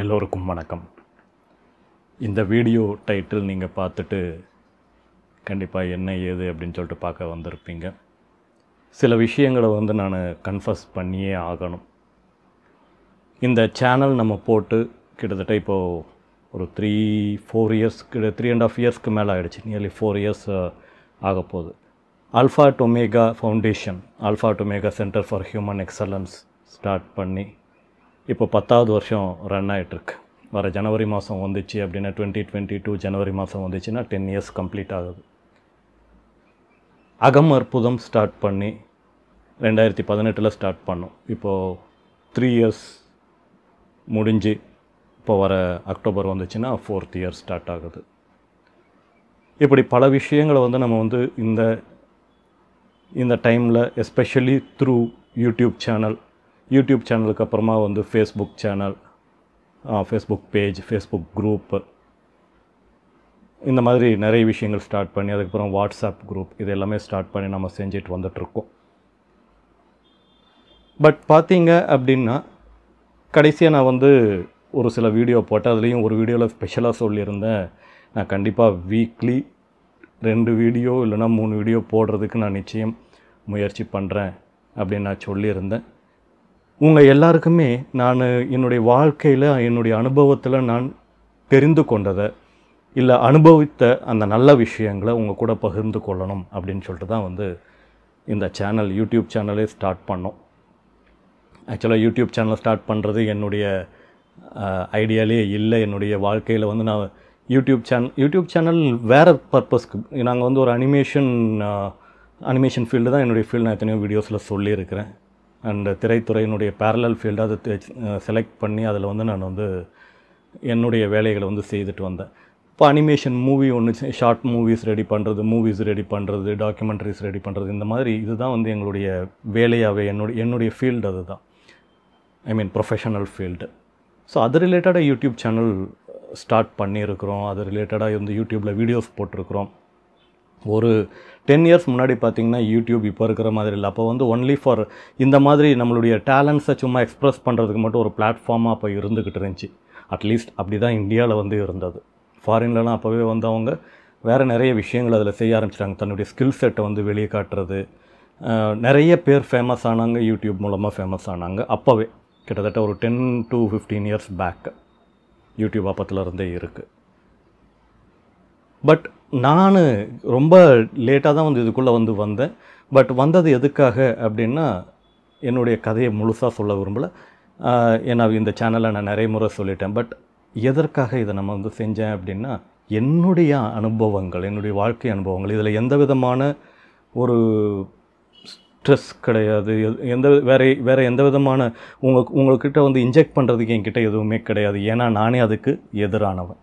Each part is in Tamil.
எல்லோருக்கும் வணக்கம் இந்த வீடியோ டைட்டில் நீங்கள் பார்த்துட்டு கண்டிப்பாக என்ன ஏது அப்படின்னு சொல்லிட்டு பார்க்க வந்திருப்பீங்க சில விஷயங்களை வந்து நான் கன்ஃபஸ் பண்ணியே ஆகணும் இந்த சேனல் நம்ம போட்டு கிட்டத்தட்ட இப்போது ஒரு த்ரீ ஃபோர் இயர்ஸ் கிட்ட த்ரீ அண்ட் ஆஃப் இயர்ஸ்க்கு மேலே ஆகிடுச்சு நியர்லி ஃபோர் இயர்ஸ் ஆக போகுது alpha omega foundation alpha omega centre for human excellence start பண்ணி இப்போ பத்தாவது வருஷம் ரன் ஆகிட்டுருக்கு வர ஜனவரி மாதம் வந்துச்சு அப்படின்னா டுவெண்ட்டி டுவெண்ட்டி டூ ஜனவரி மாதம் வந்துச்சுன்னா டென் இயர்ஸ் கம்ப்ளீட் ஆகுது அகம் அற்புதம் ஸ்டார்ட் பண்ணி ரெண்டாயிரத்தி பதினெட்டில் ஸ்டார்ட் பண்ணோம் இப்போது த்ரீ இயர்ஸ் முடிஞ்சு இப்போ வர அக்டோபர் வந்துச்சுன்னா ஃபோர்த் இயர் ஸ்டார்ட் ஆகுது இப்படி பல விஷயங்களை வந்து நம்ம வந்து இந்த இந்த டைமில் especially through YouTube channel YouTube சேனலுக்கு அப்புறமா வந்து Facebook channel Facebook page Facebook group இந்த மாதிரி நிறைய விஷயங்கள் ஸ்டார்ட் பண்ணி அதுக்கப்புறம் வாட்ஸ்அப் குரூப் இது எல்லாமே ஸ்டார்ட் பண்ணி நம்ம செஞ்சுட்டு வந்துட்ருக்கோம் பட் பார்த்தீங்க அப்படின்னா கடைசியாக நான் வந்து ஒரு சில வீடியோ போட்டேன் அதுலேயும் ஒரு வீடியோவில் ஸ்பெஷலாக சொல்லியிருந்தேன் நான் கண்டிப்பாக வீக்லி ரெண்டு வீடியோ இல்லைனா மூணு வீடியோ போடுறதுக்கு நான் நிச்சயம் முயற்சி பண்ணுறேன் அப்படின்னு நான் சொல்லியிருந்தேன் உங்கள் எல்லாருக்குமே நான் என்னுடைய வாழ்க்கையில் என்னுடைய அனுபவத்தில் நான் தெரிந்து கொண்டதை இல்லை அனுபவித்த அந்த நல்ல விஷயங்களை உங்கள் கூட பகிர்ந்து கொள்ளணும் அப்படின்னு சொல்லிட்டு தான் வந்து இந்த சேனல் யூடியூப் சேனலே ஸ்டார்ட் பண்ணோம் ஆக்சுவலாக யூடியூப் சேனல் ஸ்டார்ட் பண்ணுறது என்னுடைய ஐடியாலே இல்லை என்னுடைய வாழ்க்கையில் வந்து நான் யூடியூப் சேனல் யூடியூப் சேனல் வேறு பர்பஸ்க்கு நாங்கள் வந்து ஒரு அனிமேஷன் அனிமேஷன் ஃபீல்டு தான் என்னுடைய ஃபீல்டு நான் எத்தனையோ வீடியோஸில் சொல்லியிருக்கிறேன் அண்ட் திரைத்துறையினுடைய பேரலல் ஃபீல்டாக அதை செலக்ட் பண்ணி அதில் வந்து நான் வந்து என்னுடைய வேலைகளை வந்து செய்துட்டு வந்தேன் இப்போ அனிமேஷன் மூவி ஒன்று ஷார்ட் மூவிஸ் ரெடி பண்ணுறது மூவிஸ் ரெடி பண்ணுறது டாக்குமெண்ட்ரிஸ் ரெடி பண்ணுறது இந்த மாதிரி இதுதான் வந்து எங்களுடைய வேலையாகவே என்னுடைய என்னுடைய ஃபீல்டு அதுதான் I mean professional field so அது ரிலேட்டடாக யூடியூப் சேனல் ஸ்டார்ட் பண்ணியிருக்கிறோம் அது ரிலேட்டடாக வந்து யூடியூப்பில் வீடியோஸ் போட்டிருக்கிறோம் ஒரு டென் இயர்ஸ் முன்னாடி பார்த்திங்கன்னா யூடியூப் இப்போ இருக்கிற மாதிரி இல்லை அப்போ வந்து ஒன்லி ஃபார் இந்த மாதிரி நம்மளுடைய டேலண்ட்ஸை சும்மா எக்ஸ்ப்ரெஸ் பண்ணுறதுக்கு மட்டும் ஒரு பிளாட்ஃபார்மாக அப்போ இருந்துக்கிட்டு இருந்துச்சு அட்லீஸ்ட் அப்படி தான் இந்தியாவில் வந்து இருந்தது ஃபாரின்லலாம் அப்போவே வந்து அவங்க வேறு நிறைய விஷயங்கள் அதில் செய்ய ஆரம்பிச்சிட்டாங்க தன்னுடைய ஸ்கில் செட்டை வந்து வெளியே காட்டுறது நிறைய பேர் ஃபேமஸ் ஆனாங்க யூடியூப் மூலமாக ஃபேமஸ் ஆனாங்க அப்போவே கிட்டத்தட்ட ஒரு ten to fifteen years back YouTube அப்பத்துலேருந்தே இருக்குது பட் நான் ரொம்ப லேட்டாக தான் வந்து இதுக்குள்ளே வந்து வந்தேன் பட் வந்தது எதுக்காக அப்படின்னா என்னுடைய கதையை முழுசாக சொல்ல விரும்பலை ஏன்னா இந்த சேனலை நான் நிறைய முறை சொல்லிட்டேன் பட் எதற்காக இதை நம்ம வந்து செஞ்சேன் அப்படின்னா என்னுடைய அனுபவங்கள் என்னுடைய வாழ்க்கை அனுபவங்கள் இதில் எந்த விதமான ஒரு ஸ்ட்ரெஸ் கிடையாது எந்த வேறு வேறு எந்த விதமான உங்கள் உங்கள்கிட்ட வந்து இன்ஜெக்ட் பண்ணுறதுக்கு என்கிட்ட எதுவுமே கிடையாது ஏன்னா நானே அதுக்கு எதிரானவன்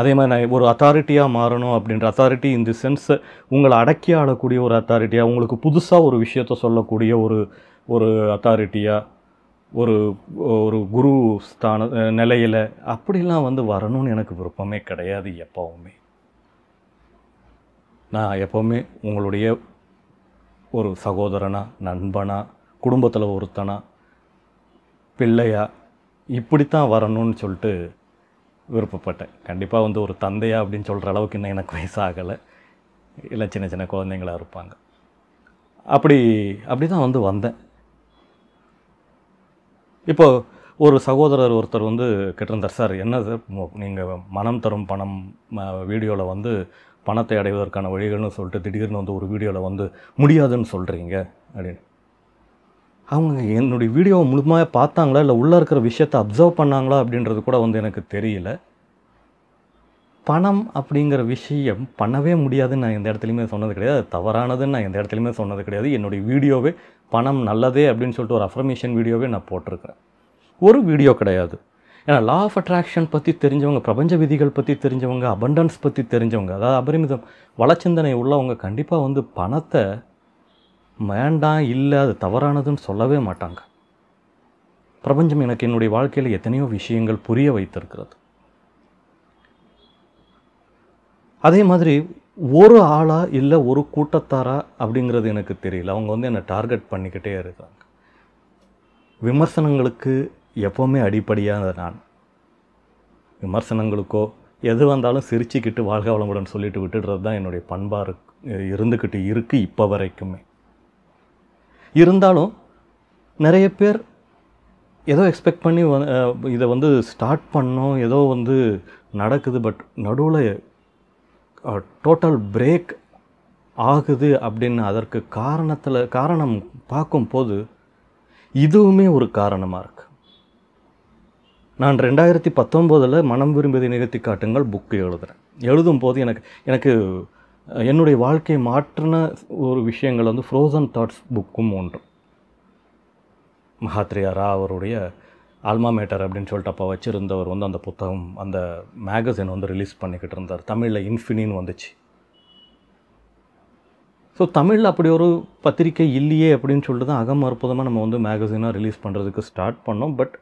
அதே மாதிரி நான் ஒரு அத்தாரிட்டியாக மாறணும் அப்படின்ற அத்தாரிட்டி இந்த சென்ஸ் உங்களை அடக்கி ஆளக்கூடிய ஒரு அத்தாரிட்டியாக உங்களுக்கு புதுசாக ஒரு விஷயத்த சொல்லக்கூடிய ஒரு ஒரு அத்தாரிட்டியாக ஒரு ஒரு குரு ஸ்தான நிலையில் அப்படிலாம் வந்து வரணும்னு எனக்கு விருப்பமே கிடையாது எப்போவுமே நான் எப்போவுமே உங்களுடைய ஒரு சகோதரனா நண்பனா குடும்பத்தில் ஒருத்தனா பிள்ளையா இப்படித்தான் வரணும்னு சொல்லிட்டு விருப்பப்பட்டேன் கண்டிப்பாக வந்து ஒரு தந்தையா அப்படின்னு சொல்கிற அளவுக்கு இன்னும் எனக்கு வயசாகலை இல்லை சின்ன சின்ன குழந்தைங்களாக இருப்பாங்க அப்படி அப்படி தான் வந்து வந்தேன் இப்போது ஒரு சகோதரர் ஒருத்தர் வந்து கிட்டிருந்தார் சார் என்ன சார் நீங்கள் மனம் தரும் பணம் வீடியோவில் வந்து பணத்தை அடைவதற்கான வழிகள்னு சொல்லிட்டு திடீர்னு வந்து ஒரு வீடியோவில் வந்து முடியாதுன்னு சொல்கிறீங்க அப்படின்னு அவங்க என்னுடைய வீடியோவை முழுமையாக பார்த்தாங்களா இல்லை உள்ளே இருக்கிற விஷயத்தை அப்சர்வ் பண்ணாங்களா அப்படின்றது கூட வந்து எனக்கு தெரியல பணம் அப்படிங்கிற விஷயம் பண்ணவே முடியாதுன்னு நான் எந்த இடத்துலையுமே சொன்னது கிடையாது தவறானதுன்னு நான் எந்த இடத்துலையுமே சொன்னது கிடையாது என்னுடைய வீடியோவே பணம் நல்லதே அப்படின்னு சொல்லிட்டு ஒரு அஃபர்மேஷன் வீடியோவே நான் போட்டிருக்கிறேன் ஒரு வீடியோ கிடையாது ஏன்னா லா ஆஃப் அட்ராக்ஷன் பற்றி தெரிஞ்சவங்க பிரபஞ்ச விதிகள் பற்றி தெரிஞ்சவங்க அபண்டன்ஸ் பற்றி தெரிஞ்சவங்க அதாவது அபரிமிதம் வளச்சிந்தனை உள்ளவங்க கண்டிப்பாக வந்து பணத்தை வேண்டாம் இல்லை அது தவறானதுன்னு சொல்லவே மாட்டாங்க பிரபஞ்சம் எனக்கு என்னுடைய வாழ்க்கையில் எத்தனையோ விஷயங்கள் புரிய வைத்திருக்கிறது அதே மாதிரி ஒரு ஆளா இல்லை ஒரு கூட்டத்தாரா அப்படிங்கிறது எனக்கு தெரியல அவங்க வந்து என்னை டார்கெட் பண்ணிக்கிட்டே இருக்கிறாங்க விமர்சனங்களுக்கு எப்போவுமே அடிப்படையாக நான் விமர்சனங்களுக்கோ எது வந்தாலும் சிரிச்சுக்கிட்டு வாழ்க வளமுடன் சொல்லிட்டு விட்டுடுறது தான் என்னுடைய பண்பாக இருந்துக்கிட்டு இருக்குது இப்போ வரைக்குமே இருந்தாலும் நிறைய பேர் ஏதோ எக்ஸ்பெக்ட் பண்ணி இதை வந்து ஸ்டார்ட் பண்ணோம் ஏதோ வந்து நடக்குது பட் நடுவில் டோட்டல் பிரேக் ஆகுது அப்படின்னு அதற்கு காரணத்தில் காரணம் பார்க்கும்போது இதுவுமே ஒரு காரணமாக இருக்குது நான் ரெண்டாயிரத்தி பத்தொம்போதில் மனம் விரும்பியதை நிகழ்த்தி காட்டுங்கள் புக்கு எழுதுகிறேன் எழுதும் போது எனக்கு எனக்கு என்னுடைய வாழ்க்கையை மாற்றின ஒரு விஷயங்கள் வந்து ஃப்ரோசன் தாட்ஸ் புக்கும் ஒன்று ரா அவருடைய ஆல்மா மேட்டர் அப்படின்னு சொல்லிட்டு அப்போ வச்சுருந்தவர் வந்து அந்த புத்தகம் அந்த மேகசின் வந்து ரிலீஸ் பண்ணிக்கிட்டு இருந்தார் தமிழில் இன்ஃபினின்னு வந்துச்சு ஸோ தமிழில் அப்படி ஒரு பத்திரிக்கை இல்லையே அப்படின்னு சொல்லிட்டு தான் அகம் அற்புதமாக நம்ம வந்து மேகசினாக ரிலீஸ் பண்ணுறதுக்கு ஸ்டார்ட் பண்ணோம் பட்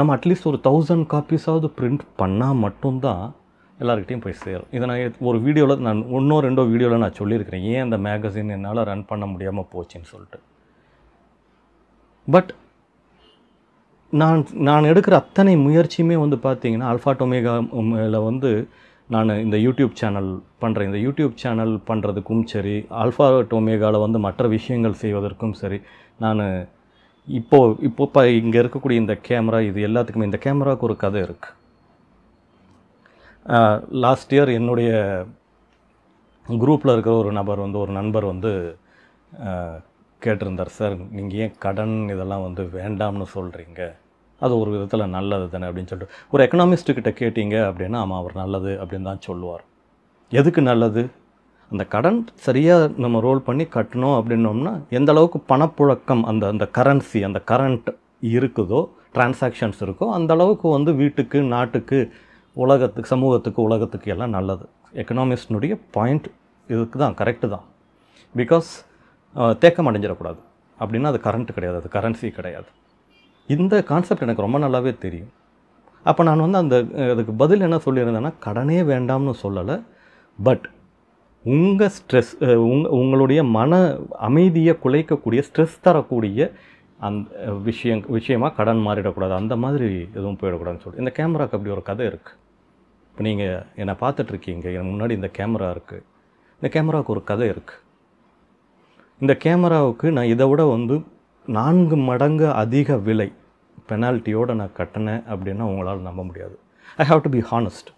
நம்ம அட்லீஸ்ட் ஒரு தௌசண்ட் காப்பீஸாவது ப்ரிண்ட் பண்ணால் மட்டும்தான் எல்லாருக்கிட்டையும் போய் சேரும் இதை நான் ஒரு வீடியோவில் நான் ஒன்றோ ரெண்டோ வீடியோவில் நான் சொல்லியிருக்கிறேன் ஏன் அந்த மேகசின் என்னால் ரன் பண்ண முடியாமல் போச்சுன்னு சொல்லிட்டு பட் நான் நான் எடுக்கிற அத்தனை முயற்சியுமே வந்து பார்த்தீங்கன்னா அல்ஃபா டொமேகாவில் வந்து நான் இந்த யூடியூப் சேனல் பண்ணுறேன் இந்த யூடியூப் சேனல் பண்ணுறதுக்கும் சரி அல்ஃபா டொமேகாவில் வந்து மற்ற விஷயங்கள் செய்வதற்கும் சரி நான் இப்போது இப்போ இப்போ இங்கே இருக்கக்கூடிய இந்த கேமரா இது எல்லாத்துக்குமே இந்த கேமராவுக்கு ஒரு கதை இருக்குது லாஸ்ட் இயர் என்னுடைய குரூப்பில் இருக்கிற ஒரு நபர் வந்து ஒரு நண்பர் வந்து கேட்டிருந்தார் சார் நீங்கள் ஏன் கடன் இதெல்லாம் வந்து வேண்டாம்னு சொல்கிறீங்க அது ஒரு விதத்தில் நல்லது தானே அப்படின்னு சொல்லிட்டு ஒரு எக்கனாமிஸ்ட்டுக்கிட்ட கேட்டீங்க அப்படின்னா ஆமாம் அவர் நல்லது அப்படின்னு தான் சொல்லுவார் எதுக்கு நல்லது அந்த கடன் சரியாக நம்ம ரோல் பண்ணி கட்டணும் அப்படின்னோம்னா எந்த அளவுக்கு பணப்புழக்கம் அந்த அந்த கரன்சி அந்த கரண்ட் இருக்குதோ டிரான்சாக்ஷன்ஸ் இருக்கோ அந்த அளவுக்கு வந்து வீட்டுக்கு நாட்டுக்கு உலகத்துக்கு சமூகத்துக்கு உலகத்துக்கு எல்லாம் நல்லது எக்கனாமிஸ்டினுடைய பாயிண்ட் இதுக்கு தான் கரெக்டு தான் பிகாஸ் தேக்கம் அடைஞ்சிடக்கூடாது அப்படின்னா அது கரண்ட்டு கிடையாது அது கரன்சி கிடையாது இந்த கான்செப்ட் எனக்கு ரொம்ப நல்லாவே தெரியும் அப்போ நான் வந்து அந்த அதுக்கு பதில் என்ன சொல்லியிருந்தேன்னா கடனே வேண்டாம்னு சொல்லலை பட் உங்கள் ஸ்ட்ரெஸ் உங் உங்களுடைய மன அமைதியை குலைக்கக்கூடிய ஸ்ட்ரெஸ் தரக்கூடிய அந்த விஷயம் விஷயமாக கடன் மாறிடக்கூடாது அந்த மாதிரி எதுவும் போயிடக்கூடாதுன்னு சொல்லி இந்த கேமராக்கு அப்படி ஒரு கதை இருக்குது இப்போ நீங்கள் என்னை பார்த்துட்ருக்கீங்க என் முன்னாடி இந்த கேமரா இருக்குது இந்த கேமராவுக்கு ஒரு கதை இருக்குது இந்த கேமராவுக்கு நான் இதை விட வந்து நான்கு மடங்கு அதிக விலை பெனால்ட்டியோடு நான் கட்டினேன் அப்படின்னா உங்களால் நம்ப முடியாது I have to be honest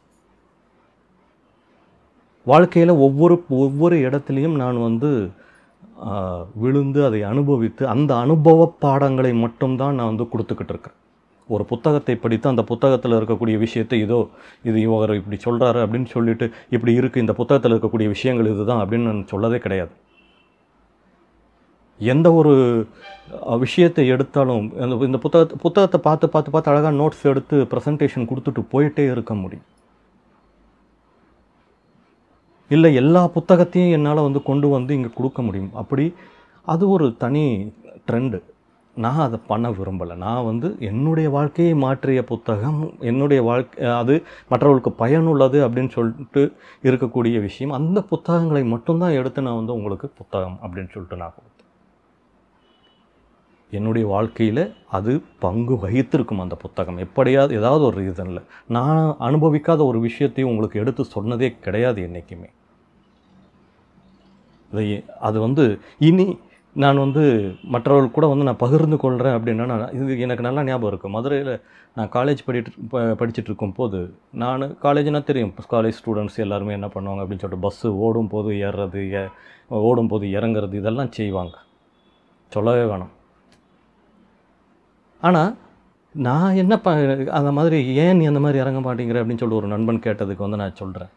வாழ்க்கையில் ஒவ்வொரு ஒவ்வொரு இடத்துலையும் நான் வந்து விழுந்து அதை அனுபவித்து அந்த அனுபவ பாடங்களை மட்டும்தான் நான் வந்து கொடுத்துக்கிட்டு இருக்கேன் ஒரு புத்தகத்தை படித்து அந்த புத்தகத்தில் இருக்கக்கூடிய விஷயத்தை இதோ இது இவர் இப்படி சொல்கிறாரு அப்படின்னு சொல்லிட்டு இப்படி இருக்குது இந்த புத்தகத்தில் இருக்கக்கூடிய விஷயங்கள் இதுதான் அப்படின்னு நான் சொல்லதே கிடையாது எந்த ஒரு விஷயத்தை எடுத்தாலும் இந்த புத்தகத்தை புத்தகத்தை பார்த்து பார்த்து பார்த்து அழகாக நோட்ஸ் எடுத்து ப்ரெசன்டேஷன் கொடுத்துட்டு போயிட்டே இருக்க முடியும் இல்லை எல்லா புத்தகத்தையும் என்னால் வந்து கொண்டு வந்து இங்கே கொடுக்க முடியும் அப்படி அது ஒரு தனி ட்ரெண்டு நான் அதை பண்ண விரும்பலை நான் வந்து என்னுடைய வாழ்க்கையை மாற்றிய புத்தகம் என்னுடைய வாழ்க்கை அது மற்றவர்களுக்கு பயனுள்ளது அப்படின்னு சொல்லிட்டு இருக்கக்கூடிய விஷயம் அந்த புத்தகங்களை மட்டும்தான் எடுத்து நான் வந்து உங்களுக்கு புத்தகம் அப்படின்னு சொல்லிட்டு நான் என்னுடைய வாழ்க்கையில் அது பங்கு வகித்திருக்கும் அந்த புத்தகம் எப்படியாவது ஏதாவது ஒரு ரீசனில் நான் அனுபவிக்காத ஒரு விஷயத்தையும் உங்களுக்கு எடுத்து சொன்னதே கிடையாது என்றைக்குமே இதை அது வந்து இனி நான் வந்து மற்றவர்கள் கூட வந்து நான் பகிர்ந்து கொள்கிறேன் அப்படின்னா நான் இது எனக்கு நல்லா ஞாபகம் இருக்குது மதுரையில் நான் காலேஜ் படிட்டு ப படிச்சுட்டு இருக்கும் போது நான் காலேஜ்னால் தெரியும் காலேஜ் ஸ்டூடெண்ட்ஸ் எல்லாருமே என்ன பண்ணுவாங்க அப்படின்னு சொல்லிட்டு பஸ்ஸு ஓடும் போது ஏறுறது ஏ ஓடும் போது இறங்குறது இதெல்லாம் செய்வாங்க சொல்லவே வேணாம் ஆனால் நான் என்ன ப அந்த மாதிரி ஏன் நீ அந்த மாதிரி இறங்க மாட்டேங்கிற அப்படின்னு சொல்லிட்டு ஒரு நண்பன் கேட்டதுக்கு வந்து நான் சொல்கிறேன்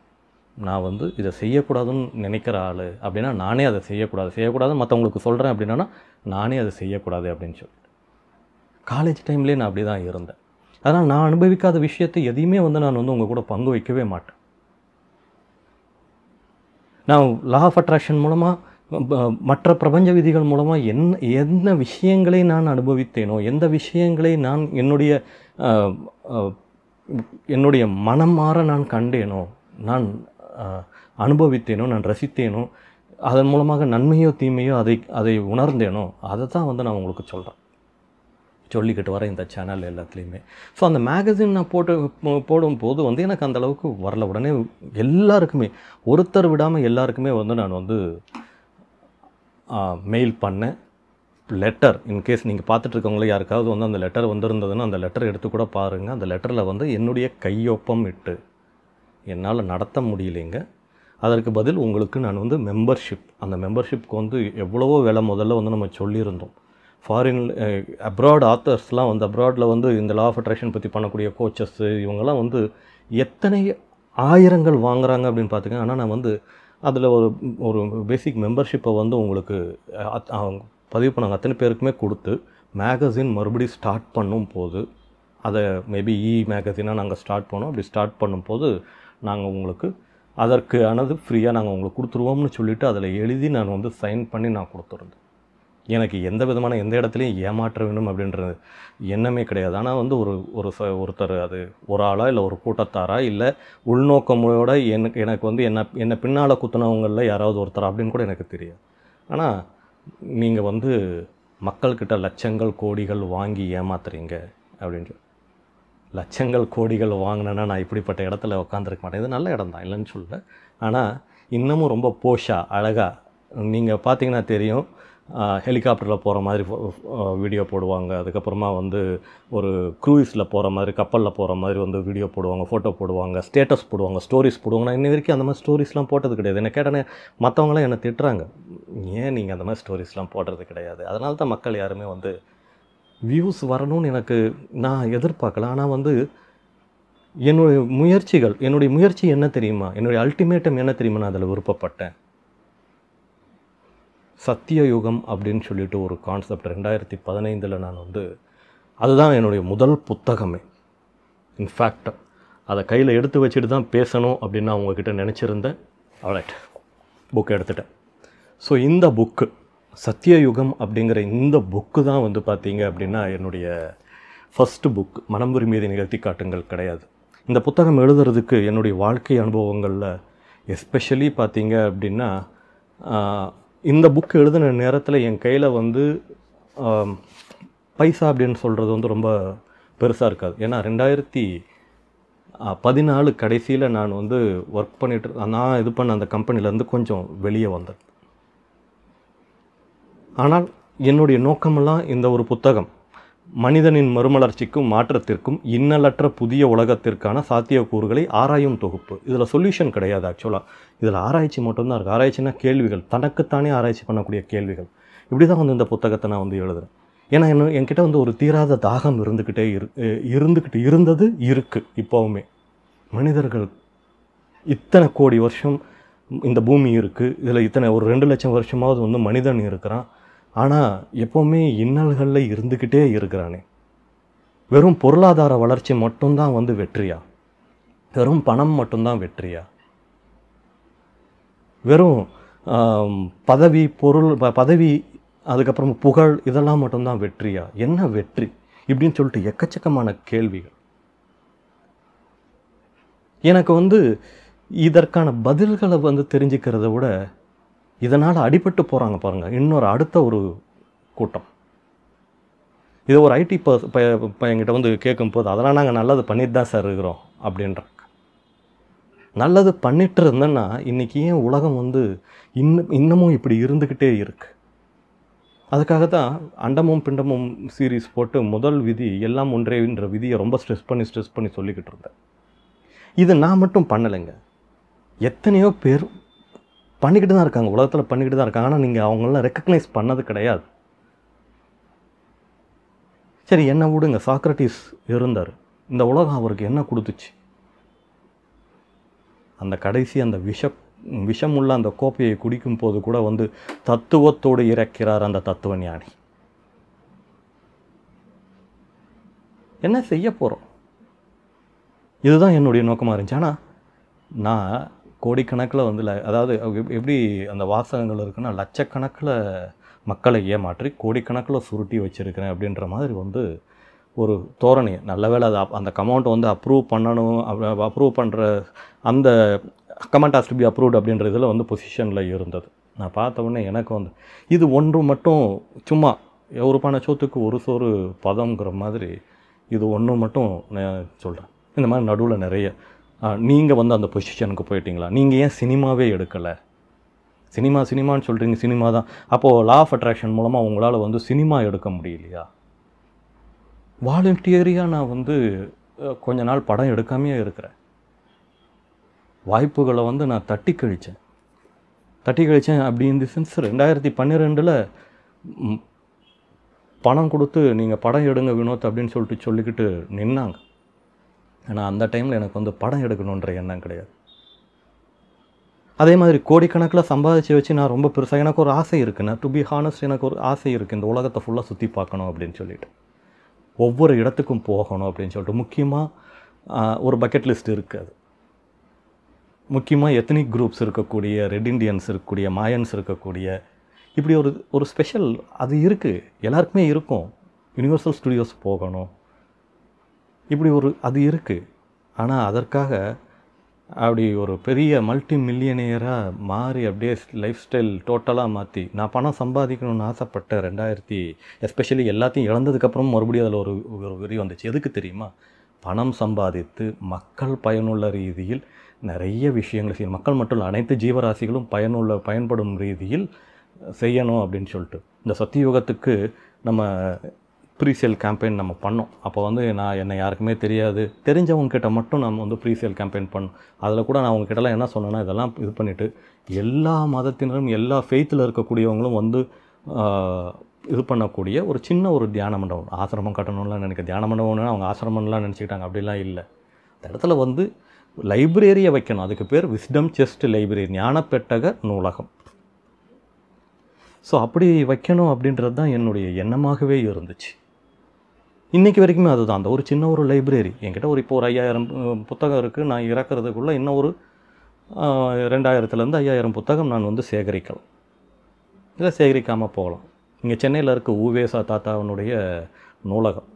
நான் வந்து இதை செய்யக்கூடாதுன்னு நினைக்கிற ஆள் அப்படின்னா நானே அதை செய்யக்கூடாது செய்யக்கூடாது மற்றவங்களுக்கு சொல்கிறேன் அப்படின்னா நானே அதை செய்யக்கூடாது அப்படின்னு சொல்லிட்டு காலேஜ் டைம்லேயே நான் அப்படி தான் இருந்தேன் அதனால் நான் அனுபவிக்காத விஷயத்தை எதையுமே வந்து நான் வந்து உங்கள் கூட பங்கு வைக்கவே மாட்டேன் நான் லா ஆஃப் அட்ராக்ஷன் மூலமாக மற்ற பிரபஞ்ச விதிகள் மூலமாக என்ன எந்த விஷயங்களை நான் அனுபவித்தேனோ எந்த விஷயங்களை நான் என்னுடைய என்னுடைய மனம் மாற நான் கண்டேனோ நான் அனுபவித்தேனோ நான் ரசித்தேனோ அதன் மூலமாக நன்மையோ தீமையோ அதை அதை உணர்ந்தேனோ அதை தான் வந்து நான் உங்களுக்கு சொல்கிறேன் சொல்லிக்கிட்டு வரேன் இந்த சேனல் எல்லாத்துலேயுமே ஸோ அந்த மேகசின் நான் போட்டு போடும்போது வந்து எனக்கு அந்த அளவுக்கு வரல உடனே எல்லாருக்குமே ஒருத்தர் விடாமல் எல்லாருக்குமே வந்து நான் வந்து மெயில் பண்ணேன் லெட்டர் இன்கேஸ் நீங்கள் பார்த்துட்ருக்கவங்களே யாருக்காவது வந்து அந்த லெட்டர் வந்திருந்ததுன்னா அந்த லெட்டர் எடுத்து கூட பாருங்கள் அந்த லெட்டரில் வந்து என்னுடைய கையொப்பம் இட்டு என்னால் நடத்த முடியலைங்க அதற்கு பதில் உங்களுக்கு நான் வந்து மெம்பர்ஷிப் அந்த மெம்பர்ஷிப்க்கு வந்து எவ்வளவோ விலை முதல்ல வந்து நம்ம சொல்லியிருந்தோம் ஃபாரின் அப்ராட் ஆத்தர்ஸ்லாம் வந்து அப்ராடில் வந்து இந்த லா ஆஃப் அட்ராக்ஷன் பற்றி பண்ணக்கூடிய கோச்சஸ்ஸு இவங்கெல்லாம் வந்து எத்தனை ஆயிரங்கள் வாங்குகிறாங்க அப்படின்னு பார்த்துக்கங்க ஆனால் நான் வந்து அதில் ஒரு ஒரு பேசிக் மெம்பர்ஷிப்பை வந்து உங்களுக்கு பதிவு பண்ணாங்க அத்தனை பேருக்குமே கொடுத்து மேகசின் மறுபடியும் ஸ்டார்ட் பண்ணும் போது அதை மேபி இ மேகசினாக நாங்கள் ஸ்டார்ட் பண்ணோம் அப்படி ஸ்டார்ட் பண்ணும்போது நாங்கள் உங்களுக்கு அதற்கு ஆனது ஃப்ரீயாக நாங்கள் உங்களுக்கு கொடுத்துருவோம்னு சொல்லிவிட்டு அதில் எழுதி நான் வந்து சைன் பண்ணி நான் கொடுத்துருந்தேன் எனக்கு எந்த விதமான எந்த இடத்துலையும் ஏமாற்ற வேணும் அப்படின்றது எண்ணமே கிடையாது ஆனால் வந்து ஒரு ஒரு ச ஒருத்தர் அது ஒரு ஆளா இல்லை ஒரு கூட்டத்தாரா இல்லை உள்நோக்கமோட எனக்கு எனக்கு வந்து என்ன என்னை பின்னால் குத்துனவங்களில் யாராவது ஒருத்தர் அப்படின்னு கூட எனக்கு தெரியாது ஆனால் நீங்கள் வந்து மக்கள்கிட்ட லட்சங்கள் கோடிகள் வாங்கி ஏமாத்துறீங்க அப்படின்னு லட்சங்கள் கோடிகள் வாங்கினேன்னா நான் இப்படிப்பட்ட இடத்துல உட்காந்துருக்க மாட்டேன் இது நல்ல இடம் தான் இல்லைன்னு சொல்ல ஆனால் இன்னமும் ரொம்ப போஷாக அழகாக நீங்கள் பார்த்தீங்கன்னா தெரியும் ஹெலிகாப்டரில் போகிற மாதிரி வீடியோ போடுவாங்க அதுக்கப்புறமா வந்து ஒரு க்ரூஸில் போகிற மாதிரி கப்பலில் போகிற மாதிரி வந்து வீடியோ போடுவாங்க ஃபோட்டோ போடுவாங்க ஸ்டேட்டஸ் போடுவாங்க ஸ்டோரிஸ் போடுவாங்க நான் இன்ன வரைக்கும் அந்த மாதிரி ஸ்டோரிஸ்லாம் போட்டது கிடையாது என்ன கேட்டனே மற்றவங்களாம் என்னை திட்டுறாங்க ஏன் நீங்கள் அந்த மாதிரி ஸ்டோரிஸ்லாம் போடுறது கிடையாது அதனால தான் மக்கள் யாருமே வந்து வியூஸ் வரணும்னு எனக்கு நான் எதிர்பார்க்கல ஆனால் வந்து என்னுடைய முயற்சிகள் என்னுடைய முயற்சி என்ன தெரியுமா என்னுடைய அல்டிமேட்டம் என்ன தெரியுமா நான் அதில் விருப்பப்பட்டேன் சத்தியயுகம் அப்படின்னு சொல்லிட்டு ஒரு கான்செப்ட் ரெண்டாயிரத்தி பதினைந்தில் நான் வந்து அதுதான் என்னுடைய முதல் புத்தகமே இன்ஃபேக்ட் அதை கையில் எடுத்து வச்சுட்டு தான் பேசணும் அப்படின்னு நான் உங்ககிட்ட நினச்சிருந்தேன் அவளைட் புக் எடுத்துட்டேன் ஸோ இந்த புக்கு சத்தியயுகம் அப்படிங்கிற இந்த புக்கு தான் வந்து பார்த்தீங்க அப்படின்னா என்னுடைய ஃபஸ்ட்டு புக் மனம் மீது நிகழ்த்தி காட்டுங்கள் கிடையாது இந்த புத்தகம் எழுதுறதுக்கு என்னுடைய வாழ்க்கை அனுபவங்களில் எஸ்பெஷலி பார்த்தீங்க அப்படின்னா இந்த புக் எழுதின நேரத்தில் என் கையில் வந்து பைசா அப்படின்னு சொல்கிறது வந்து ரொம்ப பெருசாக இருக்காது ஏன்னா ரெண்டாயிரத்தி பதினாலு கடைசியில் நான் வந்து ஒர்க் பண்ணிட்டு நான் இது பண்ண அந்த கம்பெனிலேருந்து கொஞ்சம் வெளியே வந்தேன் ஆனால் என்னுடைய நோக்கமெல்லாம் இந்த ஒரு புத்தகம் மனிதனின் மறுமலர்ச்சிக்கும் மாற்றத்திற்கும் இன்னலற்ற புதிய உலகத்திற்கான சாத்தியக்கூறுகளை ஆராயும் தொகுப்பு இதில் சொல்யூஷன் கிடையாது ஆக்சுவலாக இதில் ஆராய்ச்சி மட்டும்தான் இருக்குது ஆராய்ச்சினா கேள்விகள் தனக்குத்தானே ஆராய்ச்சி பண்ணக்கூடிய கேள்விகள் இப்படி தான் வந்து இந்த புத்தகத்தை நான் வந்து எழுதுகிறேன் ஏன்னா என்ன என்கிட்ட வந்து ஒரு தீராத தாகம் இருந்துக்கிட்டே இரு இருந்துக்கிட்டு இருந்தது இருக்குது இப்போவுமே மனிதர்கள் இத்தனை கோடி வருஷம் இந்த பூமி இருக்குது இதில் இத்தனை ஒரு ரெண்டு லட்சம் வருஷமாவது வந்து மனிதன் இருக்கிறான் ஆனால் எப்போவுமே இன்னல்களில் இருந்துக்கிட்டே இருக்கிறானே வெறும் பொருளாதார வளர்ச்சி மட்டும்தான் வந்து வெற்றியா வெறும் பணம் மட்டும்தான் வெற்றியா வெறும் பதவி பொருள் பதவி அதுக்கப்புறம் புகழ் இதெல்லாம் மட்டும்தான் வெற்றியா என்ன வெற்றி இப்படின்னு சொல்லிட்டு எக்கச்சக்கமான கேள்விகள் எனக்கு வந்து இதற்கான பதில்களை வந்து தெரிஞ்சுக்கிறத விட இதனால் அடிபட்டு போகிறாங்க பாருங்கள் இன்னொரு அடுத்த ஒரு கூட்டம் இது ஒரு ஐடி பையன்கிட்ட வந்து கேட்கும்போது அதெல்லாம் நாங்கள் நல்லது பண்ணிட்டு தான் சார் இருக்கிறோம் அப்படின்றாங்க நல்லது பண்ணிட்டு இருந்தேன்னா இன்றைக்கி ஏன் உலகம் வந்து இன்னும் இன்னமும் இப்படி இருந்துக்கிட்டே இருக்குது அதுக்காக தான் அண்டமும் பிண்டமும் சீரீஸ் போட்டு முதல் விதி எல்லாம் ஒன்றேன்ற விதியை ரொம்ப ஸ்ட்ரெஸ் பண்ணி ஸ்ட்ரெஸ் பண்ணி சொல்லிக்கிட்டு இருந்தேன் இது நான் மட்டும் பண்ணலைங்க எத்தனையோ பேர் பண்ணிக்கிட்டு தான் இருக்காங்க உலகத்தில் பண்ணிக்கிட்டு தான் இருக்காங்க ஆனால் நீங்கள் அவங்களாம் ரெக்கக்னைஸ் பண்ணது கிடையாது சரி என்ன விடுங்க சாக்ரட்டிஸ் இருந்தார் இந்த உலகம் அவருக்கு என்ன கொடுத்துச்சு அந்த கடைசி அந்த விஷ விஷமுள்ள அந்த கோப்பையை குடிக்கும் போது கூட வந்து தத்துவத்தோடு இறக்கிறார் அந்த தத்துவ ஞானி என்ன செய்ய போகிறோம் இதுதான் என்னுடைய நோக்கமாக இருந்துச்சு ஆனால் நான் கோடிக்கணக்கில் வந்து அதாவது எப்படி அந்த வாசகங்கள் இருக்குன்னா லட்சக்கணக்கில் மக்களை ஏமாற்றி கோடிக்கணக்கில் சுருட்டி வச்சுருக்கிறேன் அப்படின்ற மாதிரி வந்து ஒரு தோரணி நல்ல வேலை அது அந்த கமௌண்ட் வந்து அப்ரூவ் பண்ணணும் அப்ரூவ் பண்ணுற அந்த comment as to be approved அப்படின்ற இதில் வந்து பொசிஷனில் இருந்தது நான் பார்த்த உடனே எனக்கு வந்து இது ஒன்று மட்டும் சும்மா ஒரு பண சோத்துக்கு ஒரு சோறு பதம்ங்கிற மாதிரி இது ஒன்று மட்டும் நான் சொல்கிறேன் இந்த மாதிரி நடுவில் நிறைய நீங்கள் வந்து அந்த பொசிஷனுக்கு போயிட்டீங்களா நீங்கள் ஏன் சினிமாவே எடுக்கலை சினிமா சினிமான்னு சொல்கிறீங்க சினிமா தான் அப்போது லா ஆஃப் அட்ராக்ஷன் மூலமாக உங்களால் வந்து சினிமா எடுக்க முடியலையா வாலண்டியரியாக நான் வந்து கொஞ்ச நாள் படம் எடுக்காமையே இருக்கிறேன் வாய்ப்புகளை வந்து நான் தட்டி கழித்தேன் தட்டி கழித்தேன் அப்படி இந்த சென்ஸ் ரெண்டாயிரத்தி பன்னிரெண்டில் பணம் கொடுத்து நீங்கள் படம் எடுங்க வினோத் அப்படின்னு சொல்லிட்டு சொல்லிக்கிட்டு நின்னாங்க ஏன்னா அந்த டைமில் எனக்கு வந்து படம் எடுக்கணுன்ற எண்ணம் கிடையாது அதே மாதிரி கோடிக்கணக்கில் சம்பாதிச்சு வச்சு நான் ரொம்ப பெருசாக எனக்கு ஒரு ஆசை இருக்குண்ணா டு பி ஹானஸ்ட் எனக்கு ஒரு ஆசை இருக்குது இந்த உலகத்தை ஃபுல்லாக சுற்றி பார்க்கணும் அப்படின்னு சொல்லிட்டு ஒவ்வொரு இடத்துக்கும் போகணும் அப்படின்னு சொல்லிட்டு முக்கியமாக ஒரு பக்கெட் லிஸ்ட் இருக்குது முக்கியமாக எத்தனிக் குரூப்ஸ் இருக்கக்கூடிய ரெட் இண்டியன்ஸ் இருக்கக்கூடிய மாயன்ஸ் இருக்கக்கூடிய இப்படி ஒரு ஒரு ஸ்பெஷல் அது இருக்குது எல்லாருக்குமே இருக்கும் யூனிவர்சல் ஸ்டுடியோஸ் போகணும் இப்படி ஒரு அது இருக்குது ஆனால் அதற்காக அப்படி ஒரு பெரிய மல்டி மில்லியனியராக மாறி அப்படியே லைஃப் ஸ்டைல் டோட்டலாக மாற்றி நான் பணம் சம்பாதிக்கணும்னு ஆசைப்பட்ட ரெண்டாயிரத்தி எஸ்பெஷலி எல்லாத்தையும் இழந்ததுக்கப்புறம் மறுபடியும் அதில் ஒரு ஒரு வெறி வந்துச்சு எதுக்கு தெரியுமா பணம் சம்பாதித்து மக்கள் பயனுள்ள ரீதியில் நிறைய விஷயங்களை செய்யணும் மக்கள் மட்டும் இல்லை அனைத்து ஜீவராசிகளும் பயனுள்ள பயன்படும் ரீதியில் செய்யணும் அப்படின்னு சொல்லிட்டு இந்த சத்தியுகத்துக்கு நம்ம ப்ரீசேல் கேம்பெயின் நம்ம பண்ணோம் அப்போ வந்து நான் என்னை யாருக்குமே தெரியாது தெரிஞ்சவங்கக்கிட்ட மட்டும் நம்ம வந்து ப்ரீசேல் கேம்பெயின் பண்ணோம் அதில் கூட நான் அவங்கக்கிட்டலாம் என்ன சொன்னேன்னா இதெல்லாம் இது பண்ணிவிட்டு எல்லா மதத்தினரும் எல்லா ஃபெய்த்தில் இருக்கக்கூடியவங்களும் வந்து இது பண்ணக்கூடிய ஒரு சின்ன ஒரு தியான மண்டபம் ஆசிரமம் கட்டணும்லாம் நினைக்க தியான மண்டபம்னு அவங்க ஆசிரமம்லாம் நினச்சிக்கிட்டாங்க அப்படிலாம் இல்லை அந்த இடத்துல வந்து லைப்ரரியை வைக்கணும் அதுக்கு பேர் விஸ்டம் செஸ்ட் லைப்ரரி ஞானப்பெட்டக நூலகம் ஸோ அப்படி வைக்கணும் அப்படின்றது தான் என்னுடைய எண்ணமாகவே இருந்துச்சு இன்றைக்கி வரைக்குமே அதுதான் அந்த ஒரு சின்ன ஒரு லைப்ரரி என்கிட்ட ஒரு இப்போ ஒரு ஐயாயிரம் புத்தகம் இருக்குது நான் இறக்குறதுக்குள்ளே இன்னும் ஒரு ரெண்டாயிரத்துலேருந்து ஐயாயிரம் புத்தகம் நான் வந்து சேகரிக்கலாம் இல்லை சேகரிக்காமல் போகலாம் இங்கே சென்னையில் இருக்க ஊவேசா தாத்தாவினுடைய நூலகம்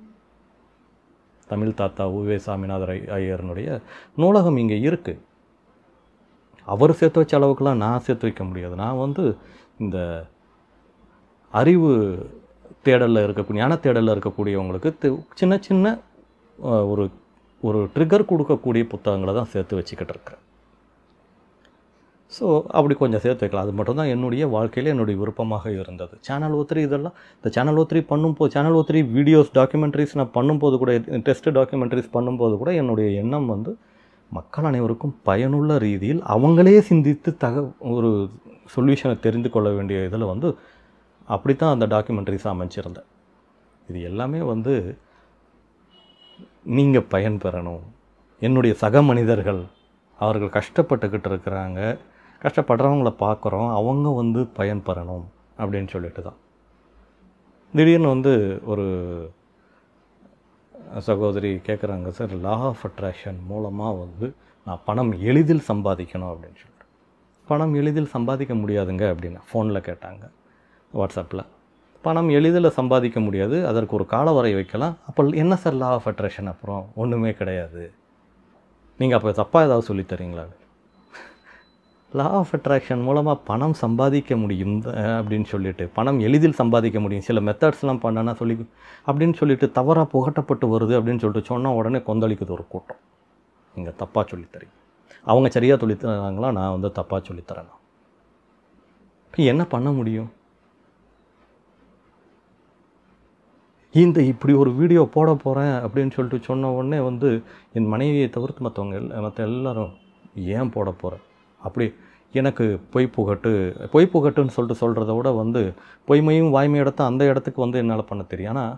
தமிழ் தாத்தா ஊவே சாமிநாதர் ஐயர்னுடைய நூலகம் இங்கே இருக்குது அவர் சேர்த்து வச்ச அளவுக்குலாம் நான் சேர்த்து வைக்க முடியாது நான் வந்து இந்த அறிவு தேடலில் இருக்க ஞான தேடலில் இருக்கக்கூடியவங்களுக்கு சின்ன சின்ன ஒரு ஒரு ட்ரிகர் கொடுக்கக்கூடிய புத்தகங்களை தான் சேர்த்து வச்சுக்கிட்டு இருக்கிறேன் ஸோ அப்படி கொஞ்சம் சேர்த்து வைக்கலாம் அது மட்டும்தான் என்னுடைய வாழ்க்கையில் என்னுடைய விருப்பமாக இருந்தது சேனல் ஒத்திரி இதெல்லாம் இந்த சேனல் ஒத்திரி பண்ணும்போது சேனல் ஒத்திரி வீடியோஸ் டாக்குமெண்ட்ரிஸ் நான் பண்ணும்போது கூட டெஸ்ட் டாக்குமெண்ட்ரிஸ் பண்ணும்போது கூட என்னுடைய எண்ணம் வந்து மக்கள் அனைவருக்கும் பயனுள்ள ரீதியில் அவங்களே சிந்தித்து தக ஒரு சொல்யூஷனை தெரிந்து கொள்ள வேண்டிய இதில் வந்து அப்படி தான் அந்த டாக்குமெண்ட்ரிஸ் அமைச்சிருந்தேன் இது எல்லாமே வந்து நீங்கள் பயன்பெறணும் என்னுடைய சக மனிதர்கள் அவர்கள் கஷ்டப்பட்டுக்கிட்டு இருக்கிறாங்க கஷ்டப்படுறவங்கள பார்க்குறோம் அவங்க வந்து பயன்பெறணும் அப்படின்னு சொல்லிட்டு தான் திடீர்னு வந்து ஒரு சகோதரி கேட்குறாங்க சார் லா ஆஃப் அட்ராக்ஷன் மூலமாக வந்து நான் பணம் எளிதில் சம்பாதிக்கணும் அப்படின்னு சொல்லிட்டு பணம் எளிதில் சம்பாதிக்க முடியாதுங்க அப்படின்னு ஃபோனில் கேட்டாங்க வாட்ஸ்அப்பில் பணம் எளிதில் சம்பாதிக்க முடியாது அதற்கு ஒரு காலவரை வைக்கலாம் அப்போ என்ன சார் லா ஆஃப் அட்ரேஷன் அப்புறம் ஒன்றுமே கிடையாது நீங்கள் அப்போ தப்பாக ஏதாவது சொல்லித்தரீங்களா லா ஆஃப் அட்ராக்ஷன் மூலமாக பணம் சம்பாதிக்க முடியும் அப்படின்னு சொல்லிட்டு பணம் எளிதில் சம்பாதிக்க முடியும் சில மெத்தட்ஸ்லாம் பண்ணனா சொல்லி அப்படின்னு சொல்லிட்டு தவறாக புகட்டப்பட்டு வருது அப்படின்னு சொல்லிட்டு சொன்னால் உடனே கொந்தளிக்குது ஒரு கூட்டம் நீங்கள் தப்பாக சொல்லித்தரீங்க அவங்க சரியாக சொல்லித்தராங்களா நான் வந்து தப்பாக சொல்லித்தரேன் என்ன பண்ண முடியும் இந்த இப்படி ஒரு வீடியோ போட போகிறேன் அப்படின்னு சொல்லிட்டு சொன்ன உடனே வந்து என் மனைவியை தவிர்த்து மற்றவங்க மற்ற எல்லோரும் ஏன் போட போகிறேன் அப்படி எனக்கு பொய் புகட்டு பொய் புகட்டுன்னு சொல்லிட்டு சொல்கிறத விட வந்து பொய்மையும் வாய்மை இடத்த அந்த இடத்துக்கு வந்து என்னால் பண்ண தெரியும் ஆனால்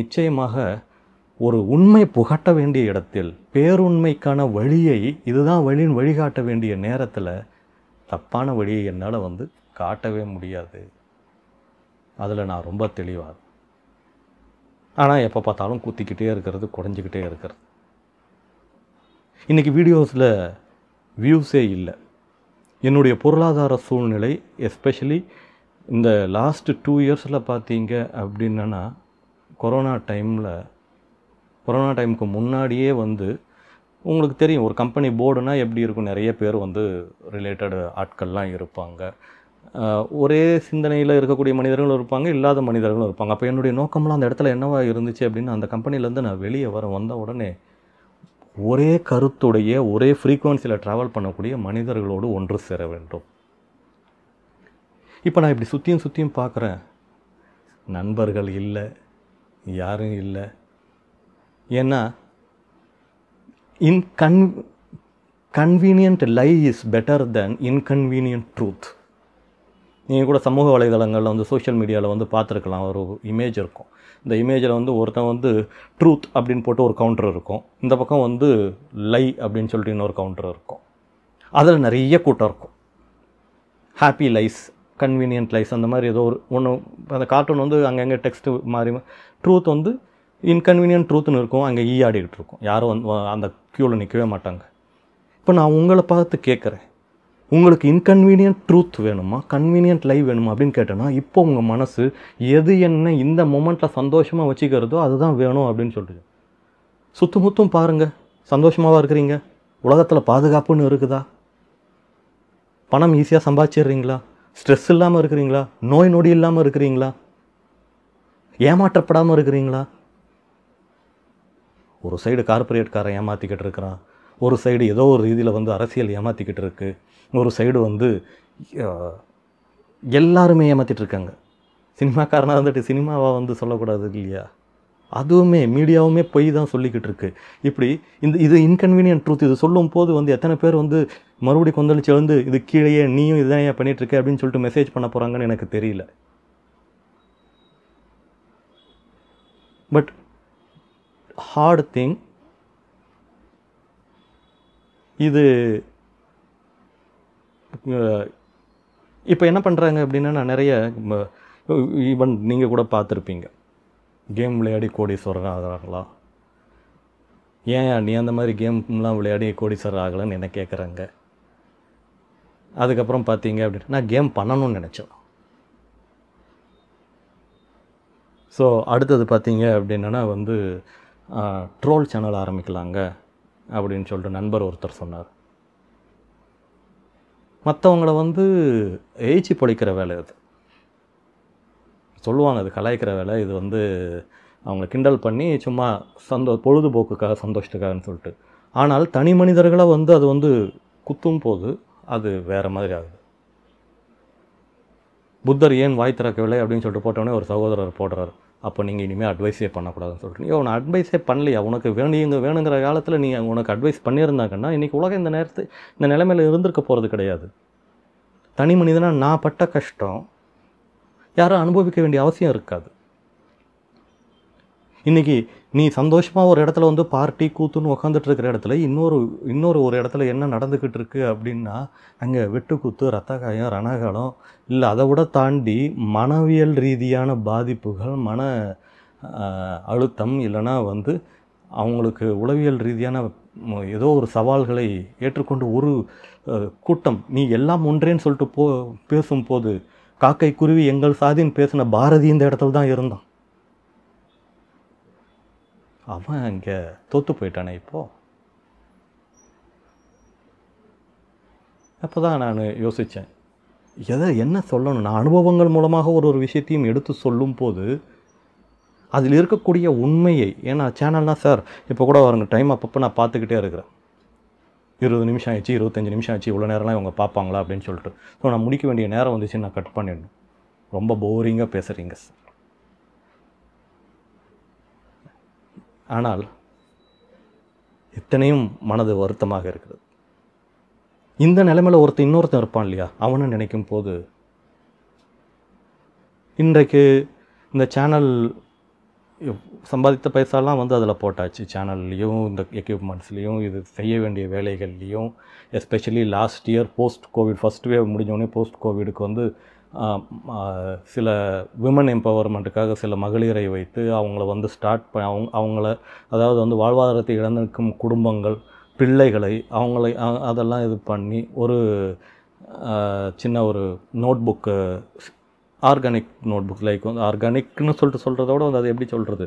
நிச்சயமாக ஒரு உண்மை புகட்ட வேண்டிய இடத்தில் பேருண்மைக்கான வழியை இதுதான் வழியின் வழிகாட்ட வேண்டிய நேரத்தில் தப்பான வழியை என்னால் வந்து காட்டவே முடியாது அதில் நான் ரொம்ப தெளிவாக ஆனால் எப்போ பார்த்தாலும் குத்திக்கிட்டே இருக்கிறது குறைஞ்சிக்கிட்டே இருக்கிறது இன்றைக்கி வீடியோஸில் வியூஸே இல்லை என்னுடைய பொருளாதார சூழ்நிலை எஸ்பெஷலி இந்த லாஸ்ட்டு டூ இயர்ஸில் பார்த்தீங்க அப்படின்னா கொரோனா டைமில் கொரோனா டைமுக்கு முன்னாடியே வந்து உங்களுக்கு தெரியும் ஒரு கம்பெனி போர்டுனால் எப்படி இருக்கும் நிறைய பேர் வந்து ரிலேட்டடு ஆட்கள்லாம் இருப்பாங்க ஒரே சிந்தனையில் இருக்கக்கூடிய மனிதர்களும் இருப்பாங்க இல்லாத மனிதர்களும் இருப்பாங்க அப்போ என்னுடைய நோக்கம்லாம் அந்த இடத்துல என்னவாக இருந்துச்சு அப்படின்னு அந்த கம்பெனிலேருந்து நான் வெளியே வர வந்த உடனே ஒரே கருத்துடைய ஒரே ஃப்ரீக்குவன்சியில் ட்ராவல் பண்ணக்கூடிய மனிதர்களோடு ஒன்று சேர வேண்டும் இப்போ நான் இப்படி சுற்றியும் சுற்றியும் பார்க்குறேன் நண்பர்கள் இல்லை யாரும் இல்லை ஏன்னா in con convenient lie is better then inconvenient truth நீங்கள் கூட சமூக வலைதளங்களில் வந்து சோஷியல் மீடியாவில் வந்து பார்த்துருக்கலாம் ஒரு இமேஜ் இருக்கும் இந்த இமேஜில் வந்து ஒருத்தன் வந்து ட்ரூத் அப்படின்னு போட்டு ஒரு கவுண்டர் இருக்கும் இந்த பக்கம் வந்து லை அப்படின்னு சொல்லிட்டு இன்னொரு கவுண்டர் இருக்கும் அதில் நிறைய கூட்டம் இருக்கும் ஹாப்பி லைஸ் கன்வீனியன்ட் லைஸ் அந்த மாதிரி ஏதோ ஒரு ஒன்று அந்த கார்ட்டூன் வந்து அங்கங்கே டெக்ஸ்ட்டு மாதிரி ட்ரூத் வந்து இன்கன்வீனியன்ட் ட்ரூத்னு இருக்கும் அங்கே ஈயாடிக்கிட்டு இருக்கும் யாரும் வந்து அந்த க்யூவில் நிற்கவே மாட்டாங்க இப்போ நான் உங்களை பார்த்து கேட்குறேன் உங்களுக்கு இன்கன்வீனியன்ட் ட்ரூத் வேணுமா கன்வீனியன்ட் லைவ் வேணுமா அப்படின்னு கேட்டோன்னா இப்போ உங்கள் மனசு எது என்ன இந்த மொமெண்ட்டில் சந்தோஷமாக வச்சுக்கிறதோ அதுதான் வேணும் அப்படின்னு சொல்லிட்டு சுற்று முத்தும் பாருங்கள் சந்தோஷமாகவா இருக்கிறீங்க உலகத்தில் பாதுகாப்புன்னு இருக்குதா பணம் ஈஸியாக சம்பாதிச்சிடுறீங்களா ஸ்ட்ரெஸ் இல்லாமல் இருக்கிறீங்களா நோய் நொடி இல்லாமல் இருக்கிறீங்களா ஏமாற்றப்படாமல் இருக்கிறீங்களா ஒரு சைடு கார்பரேட்காரன் ஏமாற்றிக்கிட்டு இருக்கிறான் ஒரு சைடு ஏதோ ஒரு ரீதியில் வந்து அரசியல் ஏமாற்றிக்கிட்டு இருக்குது ஒரு சைடு வந்து எல்லாருமே ஏமாற்றிட்டு இருக்காங்க சினிமாக்காரனாக வந்துட்டு சினிமாவாக வந்து சொல்லக்கூடாது இல்லையா அதுவுமே மீடியாவுமே பொய் தான் சொல்லிக்கிட்டு இருக்கு இப்படி இந்த இது இன்கன்வீனியன்ட் ட்ரூத் இது சொல்லும் போது வந்து எத்தனை பேர் வந்து மறுபடியும் கொந்தளிச்சு எழுந்து இது கீழேயே நீயும் இதான் ஏன் இருக்க அப்படின்னு சொல்லிட்டு மெசேஜ் பண்ண போகிறாங்கன்னு எனக்கு தெரியல பட் ஹார்ட் திங் இது இப்போ என்ன பண்ணுறாங்க அப்படின்னா நான் நிறைய ஈவன் நீங்கள் கூட பார்த்துருப்பீங்க கேம் விளையாடி கோடீஸ்வரர் ஆகிறாங்களா ஏன் நீ அந்த மாதிரி கேம்லாம் விளையாடி கோடீஸ்வரர் ஆகலைன்னு என்ன கேட்குறாங்க அதுக்கப்புறம் பார்த்தீங்க அப்படின்னா நான் கேம் பண்ணணும்னு நினச்சேன் ஸோ அடுத்தது பார்த்தீங்க அப்படின்னா வந்து ட்ரோல் சேனல் ஆரம்பிக்கலாங்க அப்படின்னு சொல்லிட்டு நண்பர் ஒருத்தர் சொன்னார் மற்றவங்கள வந்து எழுச்சி பொழிக்கிற வேலை அது சொல்லுவாங்க அது கலாய்க்கிற வேலை இது வந்து அவங்கள கிண்டல் பண்ணி சும்மா சந்தோ பொழுதுபோக்குக்காக சந்தோஷத்துக்காகன்னு சொல்லிட்டு ஆனால் தனி மனிதர்களாக வந்து அது வந்து குத்தும் போது அது வேறு மாதிரி ஆகுது புத்தர் ஏன் வாய் திறக்கவில்லை அப்படின்னு சொல்லிட்டு போட்டோடனே ஒரு சகோதரர் போடுறார் அப்போ நீங்கள் இனிமேல் அட்வைஸே பண்ணக்கூடாதுன்னு சொல்லிட்டு அவனை அட்வைஸே பண்ணலையா உனக்கு வேணுங்க வேணுங்கிற காலத்தில் நீங்கள் உனக்கு அட்வைஸ் பண்ணியிருந்தாங்கன்னா இன்றைக்கி உலகம் இந்த நேரத்து இந்த நிலைமையில் இருந்திருக்க போகிறது கிடையாது தனி மனிதனாக நான் பட்ட கஷ்டம் யாரும் அனுபவிக்க வேண்டிய அவசியம் இருக்காது இன்றைக்கி நீ சந்தோஷமாக ஒரு இடத்துல வந்து பார்ட்டி கூத்துன்னு உக்காந்துட்டு இருக்கிற இடத்துல இன்னொரு இன்னொரு ஒரு இடத்துல என்ன நடந்துக்கிட்டு இருக்கு அப்படின்னா அங்கே வெட்டுக்கூத்து ரத்த காயம் ரணகாலம் இல்லை அதை விட தாண்டி மனவியல் ரீதியான பாதிப்புகள் மன அழுத்தம் இல்லைனா வந்து அவங்களுக்கு உளவியல் ரீதியான ஏதோ ஒரு சவால்களை ஏற்றுக்கொண்டு ஒரு கூட்டம் நீ எல்லாம் ஒன்றேன்னு சொல்லிட்டு போ பேசும்போது காக்கை குருவி எங்கள் சாதின்னு பேசின பாரதி இந்த இடத்துல தான் இருந்தான் அவன் இங்கே தோற்று போயிட்டானே இப்போது அப்போ தான் நான் யோசித்தேன் எதை என்ன சொல்லணும் நான் அனுபவங்கள் மூலமாக ஒரு ஒரு விஷயத்தையும் எடுத்து சொல்லும் போது அதில் இருக்கக்கூடிய உண்மையை ஏன்னா சேனல்னால் சார் இப்போ கூட வருங்க டைம் அப்பப்போ நான் பார்த்துக்கிட்டே இருக்கிறேன் இருபது நிமிஷம் ஆயிடுச்சு இருபத்தஞ்சி நிமிஷம் ஆச்சு இவ்வளோ நேரம்லாம் இவங்க பார்ப்பாங்களா அப்படின்னு சொல்லிட்டு ஸோ நான் முடிக்க வேண்டிய நேரம் வந்துச்சு நான் கட் பண்ணிடணும் ரொம்ப போரிங்காக பேசுகிறீங்க சார் ஆனால் எத்தனையும் மனது வருத்தமாக இருக்கிறது இந்த நிலைமையில் ஒருத்தர் இன்னொருத்தன் இருப்பான் இல்லையா அவனு நினைக்கும் போது இன்றைக்கு இந்த சேனல் சம்பாதித்த பைசாலாம் வந்து அதில் போட்டாச்சு சேனல்லையும் இந்த எக்யூப்மெண்ட்ஸ்லேயும் இது செய்ய வேண்டிய வேலைகள்லேயும் especially last year post Covid first wave முடிஞ்சோடனே போஸ்ட் கோவிடுக்கு வந்து சில விமன் எம்பவர்மெண்ட்டுக்காக சில மகளிரை வைத்து அவங்கள வந்து ஸ்டார்ட் ப அவங்க அவங்கள அதாவது வந்து வாழ்வாதாரத்தை இழந்திருக்கும் குடும்பங்கள் பிள்ளைகளை அவங்களை அதெல்லாம் இது பண்ணி ஒரு சின்ன ஒரு notebook organic notebook like வந்து ஆர்கானிக்னு சொல்லிட்டு சொல்கிறதோட வந்து அது எப்படி சொல்கிறது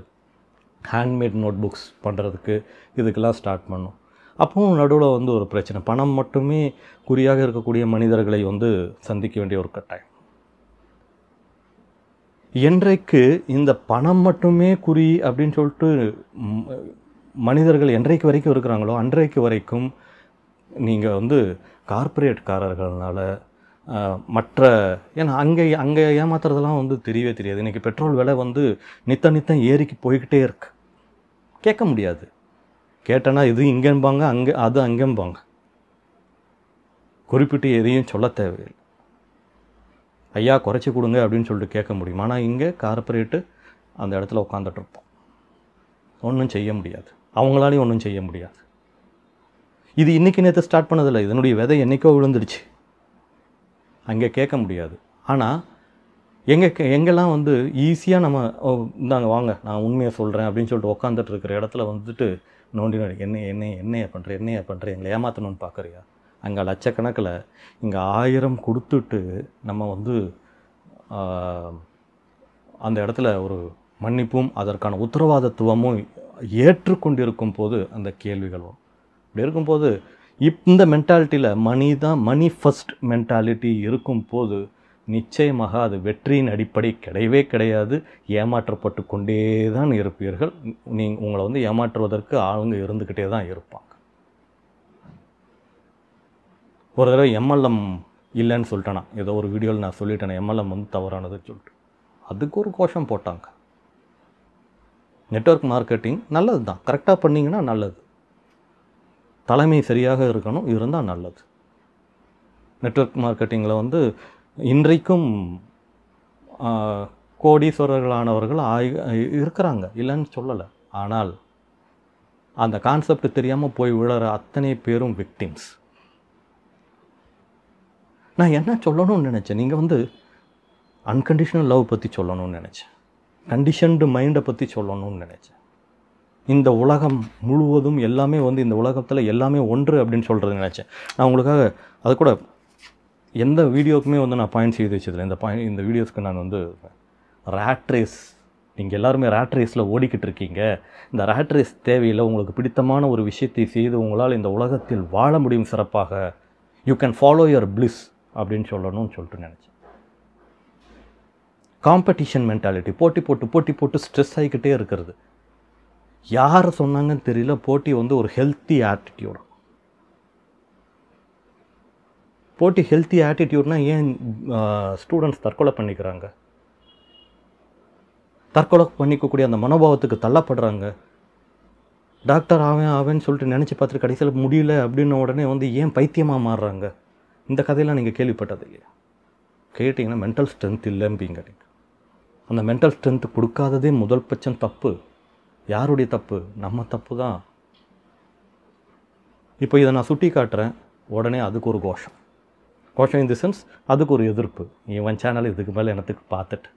ஹேண்ட்மேட் நோட் புக்ஸ் பண்ணுறதுக்கு இதுக்கெல்லாம் ஸ்டார்ட் பண்ணும் அப்பவும் நடுவில் வந்து ஒரு பிரச்சனை பணம் மட்டுமே குறியாக இருக்கக்கூடிய மனிதர்களை வந்து சந்திக்க வேண்டிய ஒரு கட்டாயம் என்றைக்கு இந்த பணம் மட்டுமே குறி அப்படின்னு சொல்லிட்டு மனிதர்கள் என்றைக்கு வரைக்கும் இருக்கிறாங்களோ அன்றைக்கு வரைக்கும் நீங்கள் வந்து கார்ப்பரேட்காரர்களால் மற்ற ஏன்னா அங்கே அங்கே ஏமாத்துறதுலாம் வந்து தெரியவே தெரியாது இன்றைக்கி பெட்ரோல் விலை வந்து நித்த நித்தம் ஏறிக்கு போய்கிட்டே இருக்கு கேட்க முடியாது கேட்டனா இது இங்கேம்பாங்க அங்கே அது அங்கேம்பாங்க குறிப்பிட்டு எதையும் சொல்ல தேவையில்லை ஐயா குறைச்சி கொடுங்க அப்படின்னு சொல்லிட்டு கேட்க முடியும் ஆனால் இங்கே கார்பரேட்டு அந்த இடத்துல உட்காந்துட்ருப்போம் ஒன்றும் செய்ய முடியாது அவங்களாலையும் ஒன்றும் செய்ய முடியாது இது இன்றைக்கி நேற்று ஸ்டார்ட் பண்ணதில்லை இதனுடைய விதை என்றைக்கோ விழுந்துடுச்சு அங்கே கேட்க முடியாது ஆனால் எங்கே எங்கெல்லாம் வந்து ஈஸியாக நம்ம இந்தாங்க வாங்க நான் உண்மையை சொல்கிறேன் அப்படின்னு சொல்லிட்டு உட்காந்துட்டு இருக்கிற இடத்துல வந்துட்டு நோண்டி நோண்டி என்ன என்ன என்னையை பண்ணுறேன் என்னையை பண்ணுறேன் எங்களை ஏமாற்றணும்னு பார்க்குறியா அங்கே லட்சக்கணக்கில் இங்கே ஆயிரம் கொடுத்துட்டு நம்ம வந்து அந்த இடத்துல ஒரு மன்னிப்பும் அதற்கான உத்தரவாதத்துவமும் ஏற்றுக்கொண்டிருக்கும் போது அந்த கேள்விகள் வரும் இப்படி இருக்கும்போது இப் இந்த மென்டாலிட்டியில் மணி தான் மணி ஃபஸ்ட் மென்டாலிட்டி இருக்கும் போது நிச்சயமாக அது வெற்றியின் அடிப்படை கிடையவே கிடையாது ஏமாற்றப்பட்டு கொண்டே தான் இருப்பீர்கள் நீங்கள் உங்களை வந்து ஏமாற்றுவதற்கு ஆளுங்க இருந்துக்கிட்டே தான் இருப்பான் ஒரு தடவை எம்எல்எம் இல்லைன்னு சொல்லிட்டேனா ஏதோ ஒரு வீடியோவில் நான் சொல்லிட்டேனே எம்எல்எம் வந்து தவறானதுன்னு சொல்லிட்டு அதுக்கு ஒரு கோஷம் போட்டாங்க நெட்ஒர்க் மார்க்கெட்டிங் நல்லது தான் கரெக்டாக பண்ணிங்கன்னா நல்லது தலைமை சரியாக இருக்கணும் இருந்தால் நல்லது நெட்ஒர்க் மார்க்கெட்டிங்கில் வந்து இன்றைக்கும் கோடீஸ்வரர்களானவர்கள் ஆய் இருக்கிறாங்க இல்லைன்னு சொல்லலை ஆனால் அந்த கான்செப்ட் தெரியாமல் போய் விழற அத்தனை பேரும் விக்டிம்ஸ் நான் என்ன சொல்லணும்னு நினச்சேன் நீங்கள் வந்து அன்கண்டிஷனல் லவ் பற்றி சொல்லணும்னு நினச்சேன் கண்டிஷன்டு மைண்டை பற்றி சொல்லணும்னு நினச்சேன் இந்த உலகம் முழுவதும் எல்லாமே வந்து இந்த உலகத்தில் எல்லாமே ஒன்று அப்படின்னு சொல்கிறது நினச்சேன் நான் உங்களுக்காக அது கூட எந்த வீடியோக்குமே வந்து நான் பாயிண்ட் செய்து வச்சதில்லை இந்த பாயிண்ட் இந்த வீடியோஸ்க்கு நான் வந்து ரேட் ரேஸ் நீங்கள் எல்லாருமே ரேட் ரேஸில் ஓடிக்கிட்டு இருக்கீங்க இந்த ரேட் ரேஸ் தேவையில்லை உங்களுக்கு பிடித்தமான ஒரு விஷயத்தை செய்து உங்களால் இந்த உலகத்தில் வாழ முடியும் சிறப்பாக you can follow your bliss அப்படின்னு சொல்லணும்னு சொல்லிட்டு நினச்சேன் காம்படிஷன் மென்டாலிட்டி போட்டி போட்டு போட்டி போட்டு ஸ்ட்ரெஸ் ஆகிக்கிட்டே இருக்கிறது யார் சொன்னாங்கன்னு தெரியல போட்டி வந்து ஒரு ஹெல்த்தி ஆட்டிடியூடு போட்டி ஹெல்த்தி ஆட்டிடியூட்னா ஏன் ஸ்டூடெண்ட்ஸ் தற்கொலை பண்ணிக்கிறாங்க தற்கொலை பண்ணிக்கக்கூடிய அந்த மனோபாவத்துக்கு தள்ளப்படுறாங்க டாக்டர் ஆவேன் ஆவேன்னு சொல்லிட்டு நினச்சி பார்த்துட்டு கடைசியில் முடியல அப்படின்ன உடனே வந்து ஏன் பைத்தியமாக மாறுறாங்க இந்த கதையெல்லாம் நீங்கள் கேள்விப்பட்டது இல்லையா கேட்டிங்கன்னா மென்டல் ஸ்ட்ரென்த் இல்லைம்பிங்க அந்த மென்டல் ஸ்ட்ரென்த் கொடுக்காததே முதல் பட்சம் தப்பு யாருடைய தப்பு நம்ம தப்பு தான் இப்போ இதை நான் சுட்டி காட்டுறேன் உடனே அதுக்கு ஒரு கோஷம் கோஷம் இன் தி சென்ஸ் அதுக்கு ஒரு எதிர்ப்பு இவன் சேனல் இதுக்கு மேலே எனத்துக்கு பார்த்துட்டு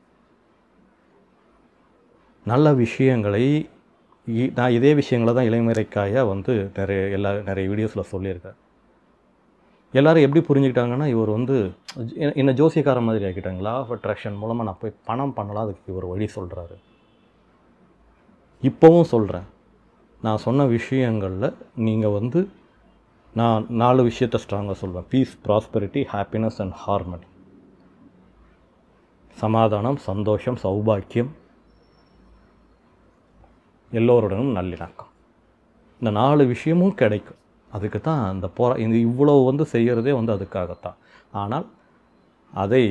நல்ல விஷயங்களை நான் இதே விஷயங்களை தான் இளைமுறைக்காக வந்து நிறைய எல்லா நிறைய வீடியோஸில் சொல்லியிருக்கேன் எல்லோரும் எப்படி புரிஞ்சுக்கிட்டாங்கன்னா இவர் வந்து என்ன ஜோசியக்கார மாதிரி ஆக்கிட்டாங்களா ஆஃப் அட்ராக்ஷன் மூலமாக நான் போய் பணம் பண்ணலாம் அதுக்கு இவர் வழி சொல்கிறாரு இப்போவும் சொல்கிறேன் நான் சொன்ன விஷயங்களில் நீங்கள் வந்து நான் நாலு விஷயத்த ஸ்ட்ராங்காக சொல்வேன் peace prosperity happiness and harmony சமாதானம் சந்தோஷம் சௌபாக்கியம் எல்லோருடனும் நல்லிணக்கம் இந்த நாலு விஷயமும் கிடைக்கும் அதுக்கு தான் அந்த போரா இந்த இவ்வளோ வந்து செய்கிறதே வந்து அதுக்காகத்தான் ஆனால் அதை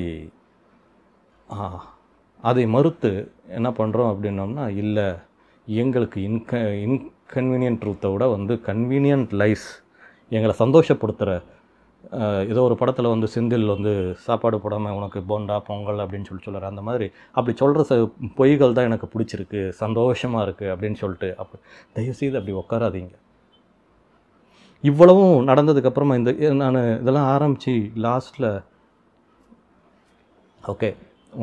அதை மறுத்து என்ன பண்ணுறோம் அப்படின்னோம்னா இல்லை எங்களுக்கு இன்க இன்கன்வீனியன்ட் ட்ரூத்தை விட வந்து கன்வீனியன்ட் லைஸ் எங்களை சந்தோஷப்படுத்துகிற ஏதோ ஒரு படத்தில் வந்து செந்தில் வந்து சாப்பாடு போடாமல் உனக்கு போண்டா பொங்கல் அப்படின்னு சொல்லி சொல்கிறார் அந்த மாதிரி அப்படி சொல்கிற ச பொய்கள் தான் எனக்கு பிடிச்சிருக்கு சந்தோஷமாக இருக்குது அப்படின்னு சொல்லிட்டு அப்போ தயவுசெய்து அப்படி உட்காராதீங்க இவ்வளவும் நடந்ததுக்கப்புறமா இந்த நான் இதெல்லாம் ஆரம்பித்து லாஸ்ட்டில் ஓகே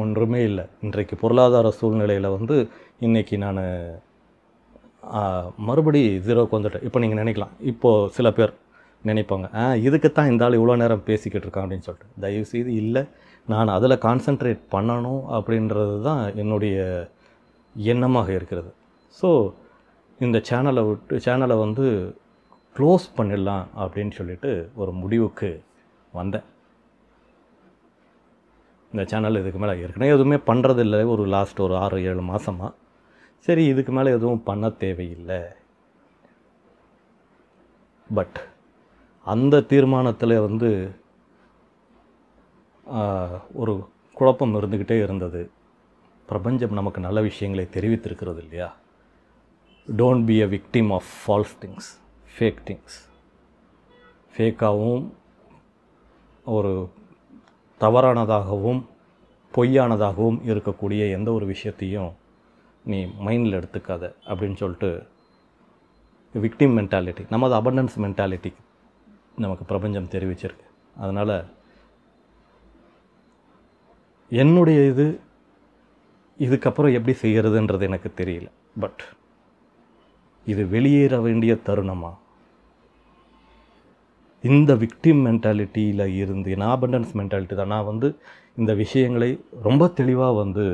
ஒன்றுமே இல்லை இன்றைக்கு பொருளாதார சூழ்நிலையில் வந்து இன்றைக்கி நான் மறுபடி ஜீரோக்கு வந்துட்டேன் இப்போ நீங்கள் நினைக்கலாம் இப்போது சில பேர் நினைப்பாங்க ஆ இதுக்குத்தான் இந்த ஆள் இவ்வளோ நேரம் பேசிக்கிட்டு இருக்கான் அப்படின்னு சொல்லிட்டு தயவுசெய்து இல்லை நான் அதில் கான்சென்ட்ரேட் பண்ணணும் அப்படின்றது தான் என்னுடைய எண்ணமாக இருக்கிறது ஸோ இந்த சேனலை விட்டு சேனலை வந்து க்ளோஸ் பண்ணிடலாம் அப்படின்னு சொல்லிட்டு ஒரு முடிவுக்கு வந்தேன் இந்த சேனல் இதுக்கு மேலே ஏற்கனவே எதுவுமே இல்லை ஒரு லாஸ்ட் ஒரு ஆறு ஏழு மாதமாக சரி இதுக்கு மேலே எதுவும் பண்ண தேவையில்லை பட் அந்த தீர்மானத்தில் வந்து ஒரு குழப்பம் இருந்துக்கிட்டே இருந்தது பிரபஞ்சம் நமக்கு நல்ல விஷயங்களை தெரிவித்திருக்கிறது இல்லையா don't be a victim of false things fake things ஃபேக்காகவும் ஒரு தவறானதாகவும் பொய்யானதாகவும் இருக்கக்கூடிய எந்த ஒரு விஷயத்தையும் நீ மைண்டில் எடுத்துக்காத அப்படின்னு சொல்லிட்டு விக்டிம் மென்டாலிட்டி நமது அபண்டன்ஸ் மென்டாலிட்டி நமக்கு பிரபஞ்சம் தெரிவிச்சிருக்கு அதனால் என்னுடைய இது இதுக்கப்புறம் எப்படி செய்கிறதுன்றது எனக்கு தெரியல பட் இது வெளியேற வேண்டிய தருணமா இந்த விக்டிம் மென்டாலிட்டியில் இருந்து நான் அபண்டன்ஸ் மென்டாலிட்டி தான் நான் வந்து இந்த விஷயங்களை ரொம்ப தெளிவாக வந்து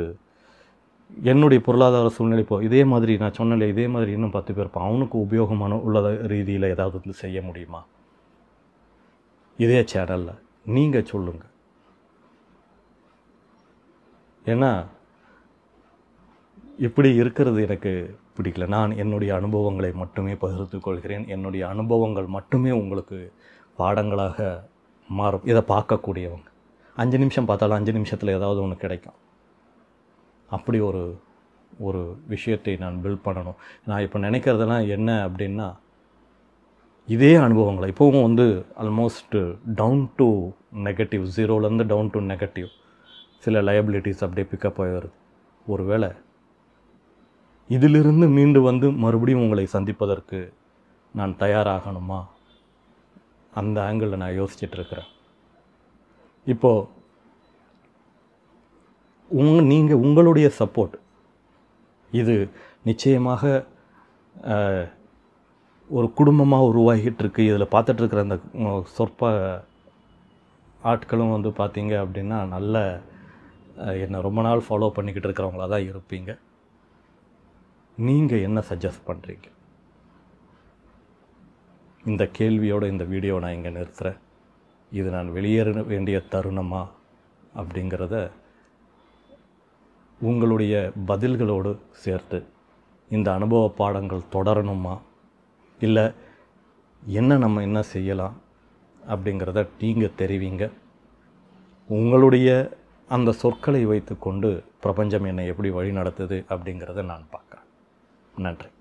என்னுடைய பொருளாதார சூழ்நிலை இப்போ இதே மாதிரி நான் சொன்னேன் இதே மாதிரி இன்னும் பத்து பேர் இருப்பான் அவனுக்கு உபயோகமான உள்ள ரீதியில் ஏதாவது வந்து செய்ய முடியுமா இதே சேனலில் நீங்கள் சொல்லுங்கள் ஏன்னா இப்படி இருக்கிறது எனக்கு பிடிக்கல நான் என்னுடைய அனுபவங்களை மட்டுமே பகிர்ந்து கொள்கிறேன் என்னுடைய அனுபவங்கள் மட்டுமே உங்களுக்கு பாடங்களாக மாறும் இதை பார்க்கக்கூடியவங்க அஞ்சு நிமிஷம் பார்த்தாலும் அஞ்சு நிமிஷத்தில் ஏதாவது ஒன்று கிடைக்கும் அப்படி ஒரு ஒரு விஷயத்தை நான் பில்ட் பண்ணணும் நான் இப்போ நினைக்கிறதெல்லாம் என்ன அப்படின்னா இதே அனுபவங்களை இப்போவும் வந்து ஆல்மோஸ்ட் டவுன் டு நெகட்டிவ் ஜீரோலேருந்து டவுன் டு நெகட்டிவ் சில லயபிலிட்டிஸ் அப்படியே பிக்கப் ஆகி வருது ஒரு வேளை இதிலிருந்து மீண்டு வந்து மறுபடியும் உங்களை சந்திப்பதற்கு நான் தயாராகணுமா அந்த ஆங்கிளில் நான் யோசிச்சிட்ருக்கிறேன் இப்போது உங் நீங்கள் உங்களுடைய சப்போர்ட் இது நிச்சயமாக ஒரு குடும்பமாக உருவாகிட்டு இருக்கு இதில் பார்த்துட்ருக்குற அந்த சொற்ப ஆட்களும் வந்து பார்த்தீங்க அப்படின்னா நல்ல என்னை ரொம்ப நாள் ஃபாலோ பண்ணிக்கிட்டு இருக்கிறவங்களா தான் இருப்பீங்க நீங்கள் என்ன சஜஸ்ட் பண்ணுறீங்க இந்த கேள்வியோடு இந்த வீடியோ நான் இங்கே நிறுத்துகிறேன் இது நான் வெளியேற வேண்டிய தருணமா அப்படிங்கிறத உங்களுடைய பதில்களோடு சேர்த்து இந்த அனுபவ பாடங்கள் தொடரணுமா இல்லை என்ன நம்ம என்ன செய்யலாம் அப்படிங்கிறத நீங்கள் தெரிவிங்க உங்களுடைய அந்த சொற்களை வைத்துக்கொண்டு பிரபஞ்சம் என்னை எப்படி வழி நடத்துது அப்படிங்கிறத நான் பார்க்குறேன் நன்றி